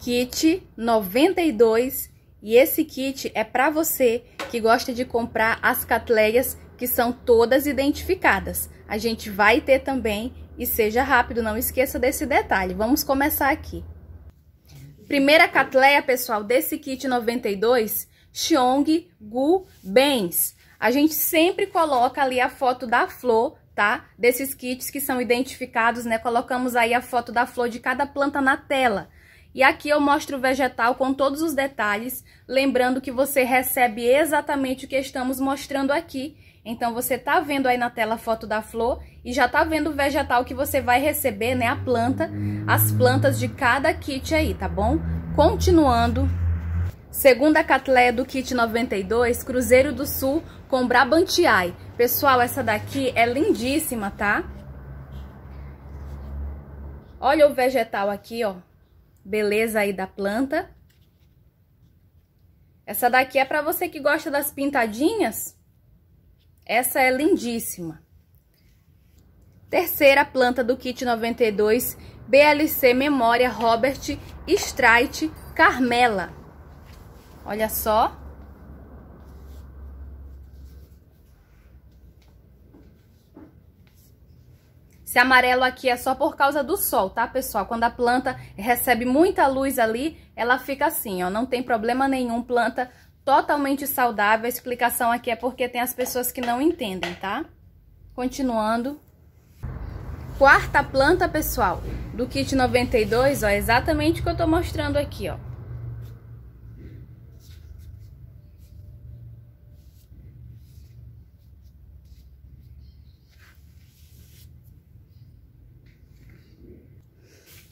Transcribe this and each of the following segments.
kit 92 e esse kit é para você que gosta de comprar as catleias que são todas identificadas. A gente vai ter também e seja rápido, não esqueça desse detalhe. Vamos começar aqui. Primeira catleia, pessoal, desse kit 92, Xiong Gu Bens. A gente sempre coloca ali a foto da flor tá? Desses kits que são identificados, né? Colocamos aí a foto da flor de cada planta na tela. E aqui eu mostro o vegetal com todos os detalhes, lembrando que você recebe exatamente o que estamos mostrando aqui. Então, você tá vendo aí na tela a foto da flor e já tá vendo o vegetal que você vai receber, né, a planta, as plantas de cada kit aí, tá bom? Continuando, Segundo a Catleia do Kit 92, Cruzeiro do Sul com Brabantiai. Pessoal, essa daqui é lindíssima, tá? Olha o vegetal aqui, ó. Beleza aí da planta. Essa daqui é para você que gosta das pintadinhas. Essa é lindíssima. Terceira planta do kit 92, BLC Memória Robert Strite Carmela. Olha só. Esse amarelo aqui é só por causa do sol, tá, pessoal? Quando a planta recebe muita luz ali, ela fica assim, ó. Não tem problema nenhum, planta totalmente saudável. A explicação aqui é porque tem as pessoas que não entendem, tá? Continuando. Quarta planta, pessoal, do kit 92, ó. É exatamente o que eu tô mostrando aqui, ó.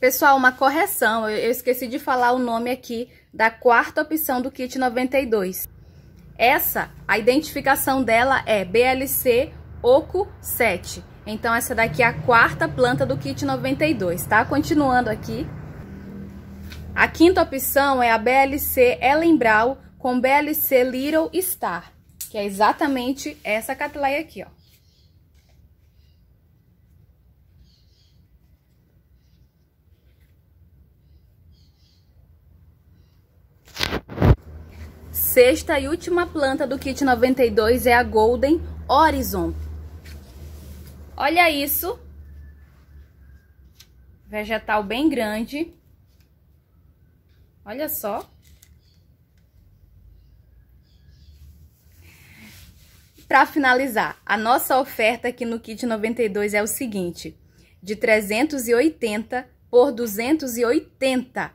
Pessoal, uma correção, eu esqueci de falar o nome aqui da quarta opção do kit 92. Essa, a identificação dela é BLC OCO 7. Então, essa daqui é a quarta planta do kit 92, tá? Continuando aqui. A quinta opção é a BLC Ellen Brau com BLC Little Star, que é exatamente essa catleia aqui, ó. Sexta e última planta do kit 92 é a Golden Horizon. Olha isso. Vegetal bem grande. Olha só. Para finalizar, a nossa oferta aqui no kit 92 é o seguinte: de 380 por 280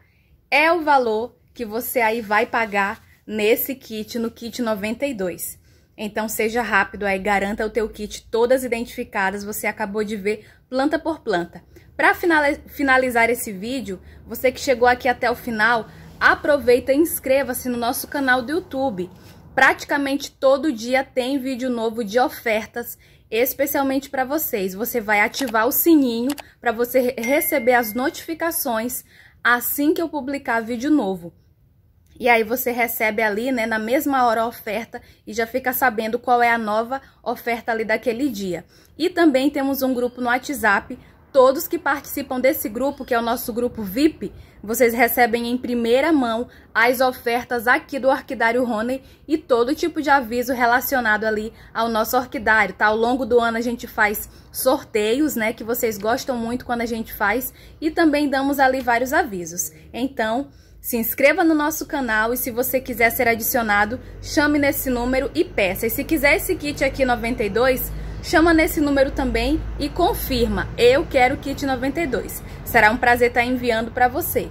é o valor que você aí vai pagar nesse kit, no kit 92. Então seja rápido aí, garanta o teu kit todas identificadas, você acabou de ver planta por planta. Para finalizar esse vídeo, você que chegou aqui até o final, aproveita e inscreva-se no nosso canal do YouTube. Praticamente todo dia tem vídeo novo de ofertas, especialmente para vocês. Você vai ativar o sininho para você receber as notificações assim que eu publicar vídeo novo e aí você recebe ali, né, na mesma hora a oferta e já fica sabendo qual é a nova oferta ali daquele dia. E também temos um grupo no WhatsApp, todos que participam desse grupo, que é o nosso grupo VIP, vocês recebem em primeira mão as ofertas aqui do Orquidário Rony e todo tipo de aviso relacionado ali ao nosso orquidário, tá? Ao longo do ano a gente faz sorteios, né, que vocês gostam muito quando a gente faz e também damos ali vários avisos. Então, se inscreva no nosso canal e se você quiser ser adicionado, chame nesse número e peça. E se quiser esse kit aqui 92, chama nesse número também e confirma. Eu quero kit 92. Será um prazer estar enviando para você.